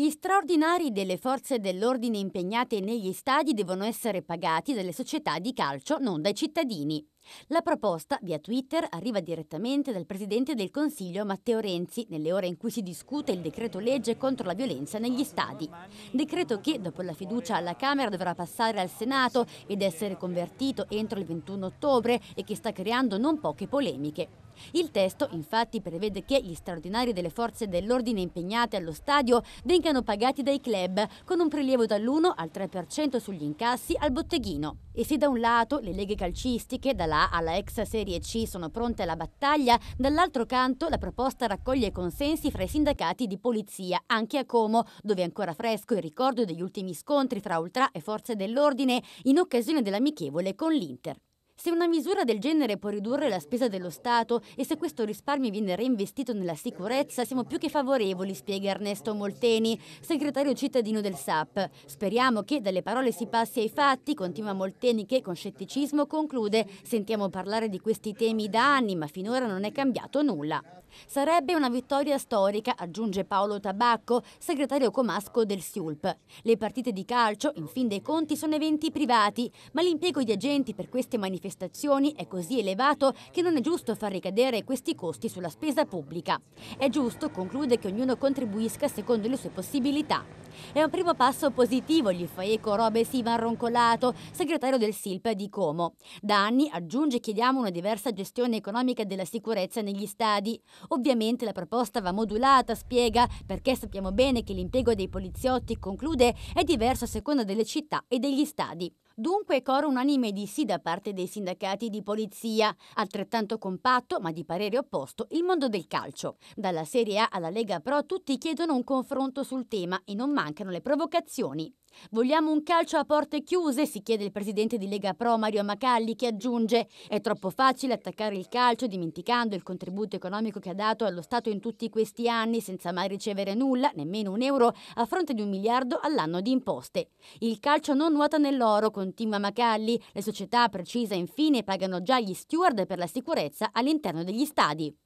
Gli straordinari delle forze dell'ordine impegnate negli stadi devono essere pagati dalle società di calcio, non dai cittadini. La proposta, via Twitter, arriva direttamente dal Presidente del Consiglio Matteo Renzi nelle ore in cui si discute il decreto legge contro la violenza negli stadi. Decreto che, dopo la fiducia alla Camera, dovrà passare al Senato ed essere convertito entro il 21 ottobre e che sta creando non poche polemiche. Il testo infatti prevede che gli straordinari delle forze dell'ordine impegnate allo stadio vengano pagati dai club con un prelievo dall'1 al 3% sugli incassi al botteghino. E se da un lato le leghe calcistiche, dall'altro alla ex Serie C sono pronte alla battaglia, dall'altro canto la proposta raccoglie consensi fra i sindacati di polizia, anche a Como, dove è ancora fresco il ricordo degli ultimi scontri fra Ultra e forze dell'ordine in occasione dell'amichevole con l'Inter. Se una misura del genere può ridurre la spesa dello Stato e se questo risparmio viene reinvestito nella sicurezza, siamo più che favorevoli, spiega Ernesto Molteni, segretario cittadino del SAP. Speriamo che dalle parole si passi ai fatti, continua Molteni che con scetticismo conclude, sentiamo parlare di questi temi da anni ma finora non è cambiato nulla. Sarebbe una vittoria storica, aggiunge Paolo Tabacco, segretario comasco del SIULP. Le partite di calcio, in fin dei conti, sono eventi privati, ma l'impiego di agenti per queste manifestazioni manifestazioni è così elevato che non è giusto far ricadere questi costi sulla spesa pubblica. È giusto, conclude, che ognuno contribuisca secondo le sue possibilità. È un primo passo positivo, gli fa eco Robes Ivan Roncolato, segretario del SILP di Como. Da anni, aggiunge, chiediamo una diversa gestione economica della sicurezza negli stadi. Ovviamente la proposta va modulata, spiega, perché sappiamo bene che l'impiego dei poliziotti, conclude, è diverso a seconda delle città e degli stadi. Dunque coro unanime di sì da parte dei sindacati di polizia, altrettanto compatto ma di parere opposto il mondo del calcio. Dalla Serie A alla Lega Pro tutti chiedono un confronto sul tema e non mancano le provocazioni. Vogliamo un calcio a porte chiuse? si chiede il presidente di Lega Pro Mario Macalli che aggiunge è troppo facile attaccare il calcio dimenticando il contributo economico che ha dato allo Stato in tutti questi anni senza mai ricevere nulla, nemmeno un euro, a fronte di un miliardo all'anno di imposte. Il calcio non nuota nell'oro con continua Macalli, le società precisa infine pagano già gli steward per la sicurezza all'interno degli stadi.